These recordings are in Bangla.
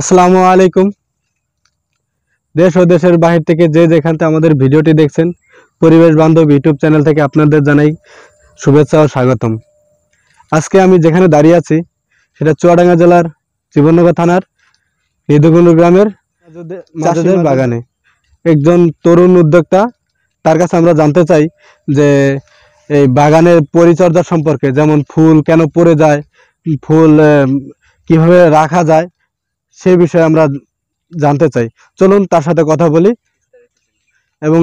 আসসালামু আলাইকুম দেশ ও দেশের বাহির থেকে যে যেখানতে আমাদের ভিডিওটি দেখছেন পরিবেশ বান্ধব ইউটিউব চ্যানেল থেকে আপনাদের জানাই শুভেচ্ছা ও স্বাগতম আজকে আমি যেখানে দাঁড়িয়ে আছি সেটা চুয়াডাঙ্গা জেলার জীবনগর থানার হৃদগুন্ড গ্রামের চাষিদের বাগানে একজন তরুণ উদ্যোক্তা তার কাছে আমরা জানতে চাই যে এই বাগানের পরিচর্যা সম্পর্কে যেমন ফুল কেন পড়ে যায় ফুল কিভাবে রাখা যায় সেই বিষয়ে আমরা জানতে চাই চলুন তার সাথে কথা বলি এবং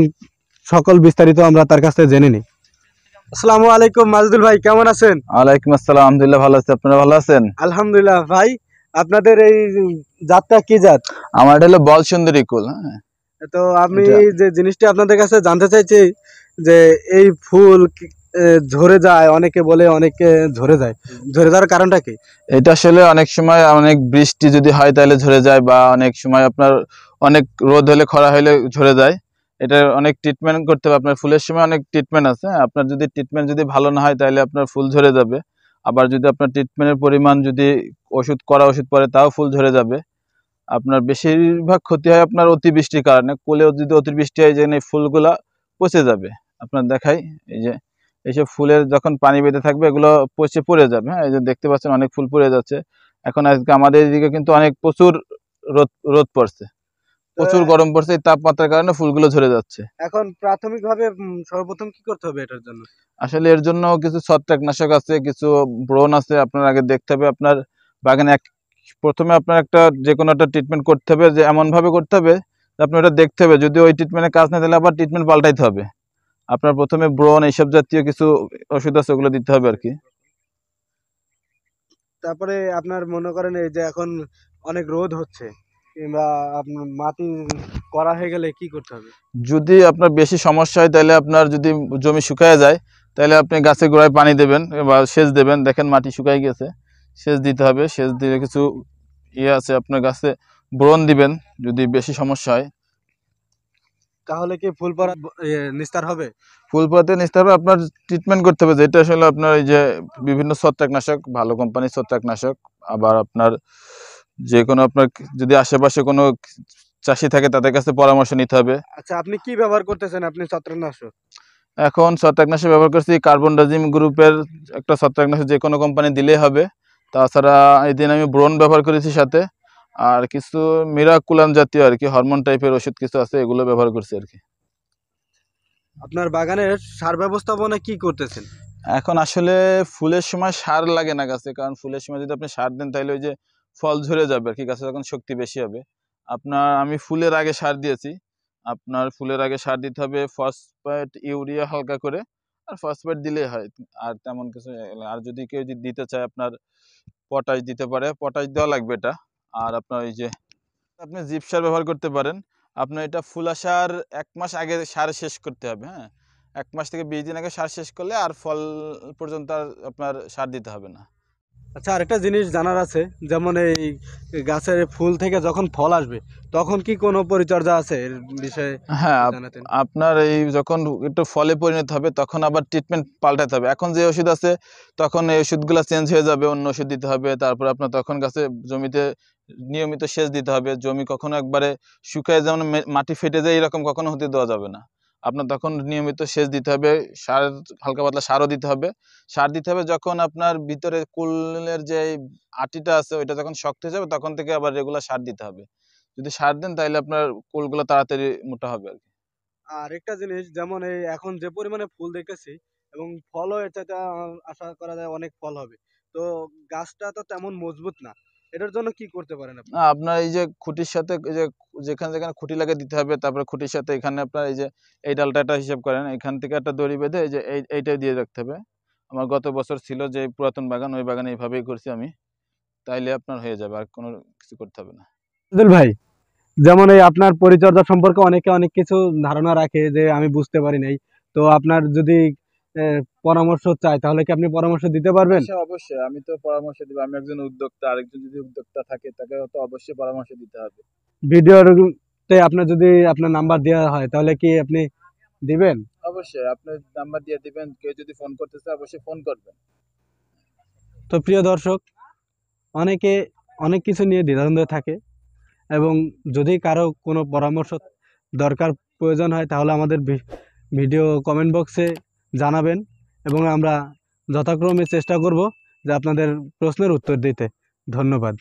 সকল বিস্তারিত আমরা তার কাছ থেকে জেনে নিই আসসালামু আলাইকুম মাজদুল ভাই কেমন আছেন ওয়ালাইকুম আসসালাম আলহামদুলিল্লাহ ভালো আছি আপনারা ভালো আছেন আলহামদুলিল্লাহ ভাই আপনাদের এই জাতটা কি জাত আমার এটা হলো বল সুন্দরী কুল হ্যাঁ। তো আমি যে জিনিসটি আপনাদের কাছে জানতে চাইছি যে এই ফুল ঝরে যায় অনেকে বলে অনেকে ঝরে যায় ঝরে যাওয়ার কারণটা কি এটা আসলে অনেক সময় অনেক বৃষ্টি যদি হয় তাহলে ঝরে যায় বা অনেক সময় আপনার অনেক রোদ হলে খরা হলে ঝরে যায় এটা অনেক ট্রিটমেন্ট করতে হবে আপনার ফুলের সময় অনেক ট্রিটমেন্ট আছে আপনার যদি ট্রিটমেন্ট যদি ভালো না হয় তাহলে আপনার ফুল ঝরে যাবে আবার যদি আপনার ট্রিটমেন্টের পরিমাণ যদি ওষুধ করা ওষুধ পরে তাও ফুল ঝরে যাবে আপনার বেশিরভাগ ক্ষতি হয় আপনার অতিবৃষ্টির কারণে কোলে যদি অতিবৃষ্টি হয় যে ফুলগুলা পচে যাবে আপনার দেখাই এই যে এইসব ফুলের যখন পানি বেঁধে থাকবে এগুলো পচে পড়ে যাবে হ্যাঁ এই যে দেখতে পাচ্ছেন অনেক ফুল পড়ে যাচ্ছে এখন আজকে আমাদের এদিকে কিন্তু অনেক প্রচুর রোদ রোদ পড়ছে প্রচুর গরম পড়ছে এই তাপমাত্রার কারণে ফুলগুলো ঝরে যাচ্ছে এখন প্রাথমিকভাবে সর্বপ্রথম কি করতে হবে এটার জন্য আসলে এর জন্য কিছু ছত্রাকনাশক আছে কিছু ব্রণ আছে আপনার আগে দেখতে হবে আপনার বাগানে এক প্রথমে আপনার একটা যে কোনো একটা ট্রিটমেন্ট করতে হবে যে এমনভাবে করতে হবে আপনি ওটা দেখতে হবে যদি ওই ট্রিটমেন্টে কাজ না দিলে আবার ট্রিটমেন্ট পাল্টাইতে হবে আপনার প্রথমে ব্রণ এইসব জাতীয় কিছু ওষুধ আছে ওগুলো দিতে হবে আর কি তারপরে আপনার মনে করেন এই যে এখন অনেক রোদ হচ্ছে কিংবা আপনার মাটি করা হয়ে গেলে কি করতে হবে যদি আপনার বেশি সমস্যা হয় তাহলে আপনার যদি জমি শুকায় যায় তাহলে আপনি গাছে গোড়ায় পানি দেবেন বা সেচ দেবেন দেখেন মাটি শুকায় গেছে সেচ দিতে হবে সেচ দিলে কিছু ইয়ে আছে আপনার গাছে ব্রণ দিবেন যদি বেশি সমস্যা হয় তাহলে কি ফুলপাড়া ইয়ে নিস্তার হবে ফুলপাতে নিস্তার হবে আপনার ট্রিটমেন্ট করতে হবে যেটা আসলে আপনার এই যে বিভিন্ন ছত্রাকনাশক ভালো কোম্পানির ছত্রাকনাশক আবার আপনার যে কোনো আপনার যদি আশেপাশে কোনো চাষি থাকে তাদের কাছে পরামর্শ নিতে হবে আচ্ছা আপনি কি ব্যবহার করতেছেন আপনি ছত্রাকনাশক এখন ছত্রাকনাশক ব্যবহার করছি কার্বন ডাজিম গ্রুপের একটা ছত্রাকনাশক যে কোনো কোম্পানি দিলেই হবে তাছাড়া এদিন আমি ব্রোন ব্যবহার করেছি সাথে আর কিছু মিরাকুলাম জাতীয় আর কি হরমোন টাইপের ওষুধ কিছু আছে এগুলো ব্যবহার করছে আর কি আপনার বাগানের সার ব্যবস্থাপনা কি করতেছেন এখন আসলে ফুলের সময় সার লাগে না গাছে কারণ ফুলের সময় যদি আপনি সার দেন তাহলে ওই যে ফল ঝরে যাবে আর কি গাছে তখন শক্তি বেশি হবে আপনার আমি ফুলের আগে সার দিয়েছি আপনার ফুলের আগে সার দিতে হবে ফসফেট ইউরিয়া হালকা করে আর ফসফেট দিলেই হয় আর তেমন কিছু আর যদি কেউ যদি দিতে চায় আপনার পটাশ দিতে পারে পটাশ দেওয়া লাগবে এটা আর আপনার ওই যে আপনি জিপ সার ব্যবহার করতে পারেন আপনার এটা ফুল সার এক মাস আগে সার শেষ করতে হবে হ্যাঁ এক মাস থেকে বিশ দিন আগে সার শেষ করলে আর ফল পর্যন্ত আর আপনার সার দিতে হবে না আচ্ছা আরেকটা জিনিস জানার আছে যেমন এই গাছের ফুল থেকে যখন ফল আসবে তখন কি কোনো পরিচর্যা আছে এর বিষয়ে হ্যাঁ আপনার এই যখন একটু ফলে পরিণত হবে তখন আবার ট্রিটমেন্ট পাল্টাতে হবে এখন যে ওষুধ আছে তখন এই ওষুধগুলো চেঞ্জ হয়ে যাবে অন্য ওষুধ দিতে হবে তারপর আপনার তখন গাছে জমিতে নিয়মিত সেচ দিতে হবে জমি কখনো একবারে শুকায় যেমন মাটি ফেটে যায় এরকম কখনো হতে দেওয়া যাবে না আপনার তখন নিয়মিত সেচ দিতে হবে সার হালকা পাতলা সারও দিতে হবে সার দিতে হবে যখন আপনার ভিতরে কুলের যে আটিটা আছে ওইটা যখন শক্ত হয়ে যাবে তখন থেকে আবার রেগুলার সার দিতে হবে যদি সার দেন তাহলে আপনার কুলগুলো তাড়াতাড়ি মোটা হবে আর কি আর একটা জিনিস যেমন এই এখন যে পরিমাণে ফুল দেখেছি এবং ফলও এটা আশা করা যায় অনেক ফল হবে তো গাছটা তো তেমন মজবুত না এটার জন্য কি করতে পারেন আপনার এই যে খুঁটির সাথে এই যে যেখানে যেখানে খুঁটি লাগে দিতে হবে তারপরে খুঁটির সাথে এখানে আপনার এই যে এই ডালটা একটা হিসাব করেন এখান থেকে একটা দড়ি বেঁধে এই যে এইটাই দিয়ে রাখতে হবে আমার গত বছর ছিল যে পুরাতন বাগান ওই বাগান এইভাবেই করছি আমি তাইলে আপনার হয়ে যাবে আর কোনো কিছু করতে হবে না ভাই যেমন এই আপনার পরিচর্যা সম্পর্কে অনেকে অনেক কিছু ধারণা রাখে যে আমি বুঝতে পারি নাই তো আপনার যদি পরামর্শ চাই তাহলে কি আপনি পরামর্শ দিতে পারবেন অবশ্যই আমি তো পরামর্শ দিব আমি একজন উদ্যোক্তা আরেকজন যদি উদ্যোক্তা থাকে তাকে তো অবশ্যই পরামর্শ দিতে হবে ভিডিওতে আপনার যদি আপনার নাম্বার দেওয়া হয় তাহলে কি আপনি দিবেন অবশ্যই আপনার নাম্বার দিয়ে দিবেন কেউ যদি ফোন করতে চায় অবশ্যই ফোন করবেন তো প্রিয় দর্শক অনেকে অনেক কিছু নিয়ে দ্বিধান্দ্বে থাকে এবং যদি কারো কোনো পরামর্শ দরকার প্রয়োজন হয় তাহলে আমাদের ভিডিও কমেন্ট বক্সে জানাবেন এবং আমরা যথাক্রমে চেষ্টা করব যে আপনাদের প্রশ্নের উত্তর দিতে ধন্যবাদ